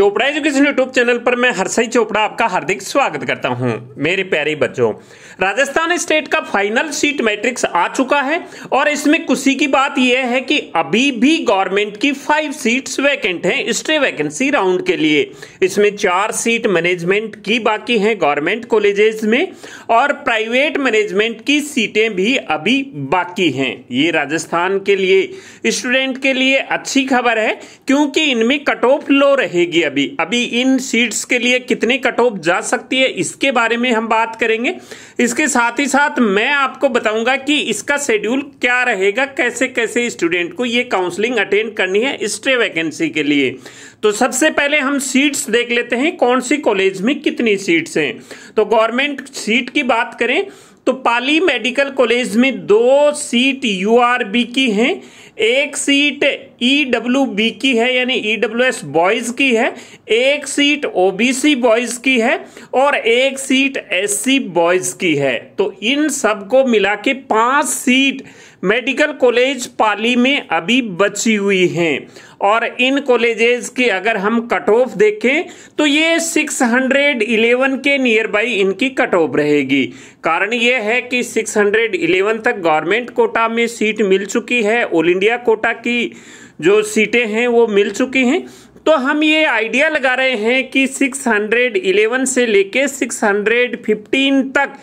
Chopra education YouTube channel पर मैं हर्षई चोपड़ा आपका हार्दिक स्वागत करता हूं मेरे प्यारे बच्चों राजस्थान स्टेट का फाइनल सीट मैट्रिक्स आ चुका है और इसमें खुशी की बात यह है कि अभी भी गवर्नमेंट की फाइव सीट्स वैकेंट हैं स्टे वैकेंसी राउंड के लिए इसमें चार सीट मैनेजमेंट की बाकी हैं गवर्नमेंट कॉलेजेस में और प्राइवेट मैनेजमेंट की सीटें भी अभी बाकी हैं ये राजस्थान के लिए स्टूडेंट के लिए अच्छी खबर है क्योंकि इनमें कट ऑफ लो रहेगी अभी अभी इन सीट्स के लिए कितनी कट ऑफ जा सकती है इसके बारे में हम बात करेंगे इसके साथ ही साथ मैं आपको बताऊंगा कि इसका शेड्यूल क्या रहेगा कैसे कैसे स्टूडेंट को ये काउंसलिंग अटेंड करनी है स्ट्रे वैकेंसी के लिए तो सबसे पहले हम सीट्स देख लेते हैं कौन सी कॉलेज में कितनी सीट्स हैं तो गवर्नमेंट सीट की बात करें तो पाली मेडिकल कॉलेज में दो सीट यूआरबी की हैं एक सीट ई डब्ल्यू बी की है यानी ई डब्ल्यू एस बॉयज की है एक सीट ओबीसी बॉयज की है और एक सीट एस सी बॉयज की है तो इन सबको मिला के पांच सीट मेडिकल कॉलेज पाली में अभी बची हुई हैं और इन कॉलेजेस की अगर हम कट ऑफ देखें तो ये 611 के नियर बाई इनकी कट ऑफ रहेगी कारण ये है कि 611 तक गवर्नमेंट कोटा में सीट मिल चुकी है ऑल इंडिया कोटा की जो सीटें हैं वो मिल चुकी हैं तो हम ये आइडिया लगा रहे हैं कि 611 से लेके 615 तक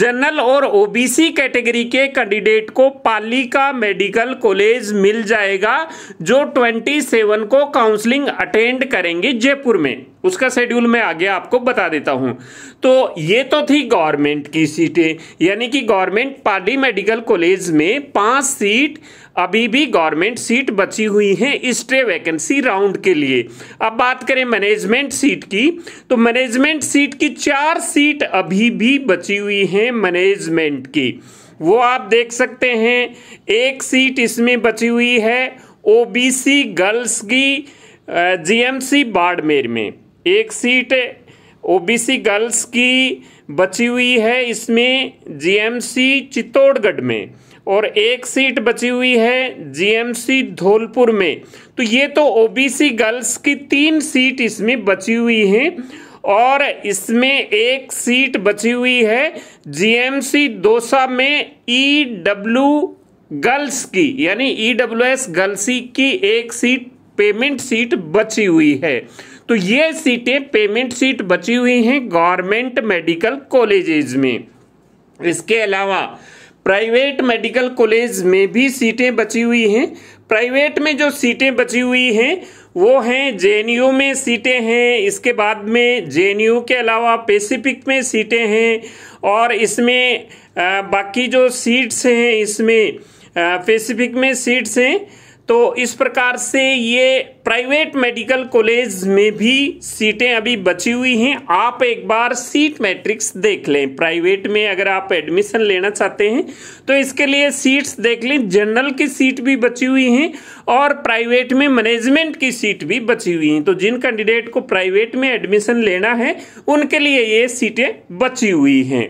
जनरल और ओबीसी कैटेगरी के कैंडिडेट को पाली का मेडिकल कॉलेज मिल जाएगा जो 27 को काउंसलिंग अटेंड करेंगे जयपुर में उसका शेड्यूल मैं आगे आपको बता देता हूं तो ये तो थी गवर्नमेंट की सीटें यानी कि गवर्नमेंट पाली मेडिकल कॉलेज में पांच सीट अभी भी गवर्नमेंट सीट बची हुई हैं स्ट्रे वैकेंसी राउंड के लिए अब बात करें मैनेजमेंट सीट की तो मैनेजमेंट सीट की चार सीट अभी भी बची हुई हैं है मैनेजमेंट की वो आप देख सकते हैं एक सीट इसमें बची हुई है ओबीसी गर्ल्स की जीएमसी बाड़मेर में एक सीट ओबीसी गर्ल्स की बची हुई है इसमें जीएमसी चित्तौड़गढ़ में और एक सीट बची हुई है जीएमसी धौलपुर में तो ये तो ओबीसी गर्ल्स की तीन सीट इसमें बची हुई हैं और इसमें एक सीट बची हुई है जीएमसी दोसा में ईडब्ल्यू गर्ल्स की यानी ईडब्ल्यू एस गर्ल्स की एक सीट पेमेंट सीट बची हुई है तो ये सीटें पेमेंट सीट बची हुई हैं गवर्नमेंट मेडिकल कॉलेजेज में इसके अलावा प्राइवेट मेडिकल कॉलेज में भी सीटें बची हुई हैं प्राइवेट में जो सीटें बची हुई हैं वो हैं जे में सीटें हैं इसके बाद में जे के अलावा पेसिफिक में सीटें हैं और इसमें बाकी जो सीट्स हैं इसमें पेसिफिक में सीट्स हैं तो इस प्रकार से ये प्राइवेट मेडिकल कॉलेज में भी सीटें अभी बची हुई हैं आप एक बार सीट मैट्रिक्स देख लें प्राइवेट में अगर आप एडमिशन लेना चाहते हैं तो इसके लिए सीट्स देख लें जनरल की सीट भी बची हुई हैं और प्राइवेट में मैनेजमेंट की सीट भी बची हुई हैं तो जिन कैंडिडेट को प्राइवेट में एडमिशन लेना है उनके लिए ये सीटें बची हुई हैं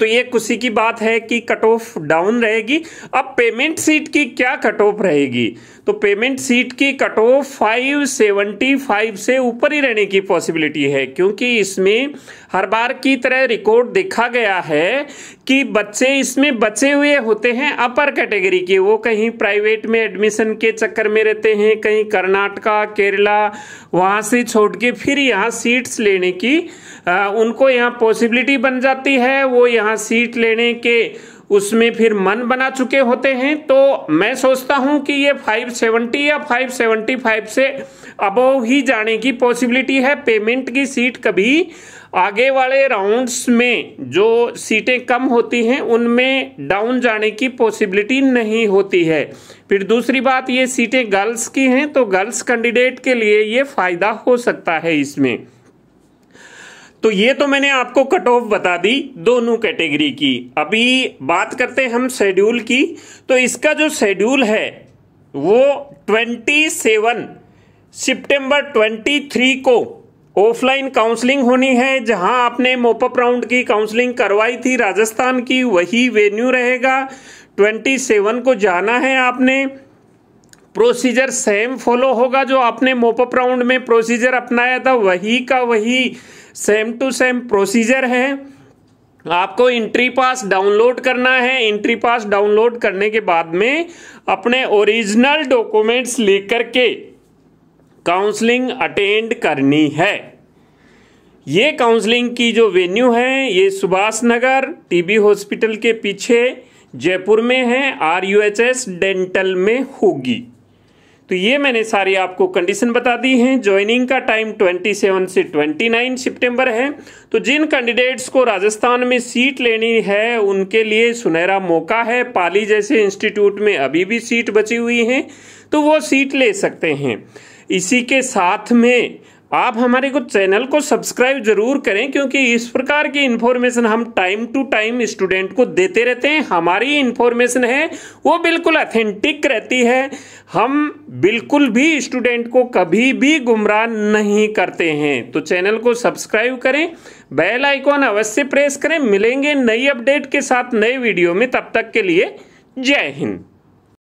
तो ये खुशी की बात है कि कट ऑफ डाउन रहेगी अब पेमेंट सीट की क्या कट ऑफ रहेगी तो पेमेंट सीट की cut off five seventy five से ऊपर ही रहने की पॉसिबिलिटी है क्योंकि इसमें हर बार की तरह रिकॉर्ड देखा गया है कि बच्चे इसमें बचे हुए होते हैं अपर कैटेगरी के वो कहीं प्राइवेट में एडमिशन के चक्कर में रहते हैं कहीं कर्नाटका केरला वहाँ से छोड़ के फिर यहाँ सीट्स लेने की आ, उनको यहाँ पॉसिबिलिटी बन जाती है वो यहाँ सीट लेने के उसमें फिर मन बना चुके होते हैं तो मैं सोचता हूं कि ये 570 या 575 से अबोव ही जाने की पॉसिबिलिटी है पेमेंट की सीट कभी आगे वाले राउंड्स में जो सीटें कम होती हैं उनमें डाउन जाने की पॉसिबिलिटी नहीं होती है फिर दूसरी बात ये सीटें गर्ल्स की हैं तो गर्ल्स कैंडिडेट के लिए ये फ़ायदा हो सकता है इसमें तो ये तो मैंने आपको कट ऑफ बता दी दोनों कैटेगरी की अभी बात करते हैं हम शेड्यूल की तो इसका जो शेड्यूल है वो 27 सितंबर 23 को ऑफलाइन काउंसलिंग होनी है जहां आपने मोपअप राउंड की काउंसलिंग करवाई थी राजस्थान की वही वेन्यू रहेगा 27 को जाना है आपने प्रोसीजर सेम फॉलो होगा जो आपने मोपअप राउंड में प्रोसीजर अपनाया था वही का वही सेम टू सेम प्रोसीजर है आपको इंट्री पास डाउनलोड करना है इंट्री पास डाउनलोड करने के बाद में अपने ओरिजिनल डॉक्यूमेंट्स लेकर के काउंसलिंग अटेंड करनी है ये काउंसलिंग की जो वेन्यू है ये सुभाष नगर टीबी हॉस्पिटल के पीछे जयपुर में है आर डेंटल में होगी तो ये मैंने सारी आपको कंडीशन बता दी हैं ज्वाइनिंग का टाइम 27 से 29 सितंबर है तो जिन कैंडिडेट्स को राजस्थान में सीट लेनी है उनके लिए सुनहरा मौका है पाली जैसे इंस्टीट्यूट में अभी भी सीट बची हुई हैं तो वो सीट ले सकते हैं इसी के साथ में आप हमारे कुछ चैनल को सब्सक्राइब जरूर करें क्योंकि इस प्रकार की इन्फॉर्मेशन हम टाइम टू टाइम स्टूडेंट को देते रहते हैं हमारी इन्फॉर्मेशन है वो बिल्कुल अथेंटिक रहती है हम बिल्कुल भी स्टूडेंट को कभी भी गुमराह नहीं करते हैं तो चैनल को सब्सक्राइब करें बेल आइकॉन अवश्य प्रेस करें मिलेंगे नई अपडेट के साथ नए वीडियो में तब तक के लिए जय हिंद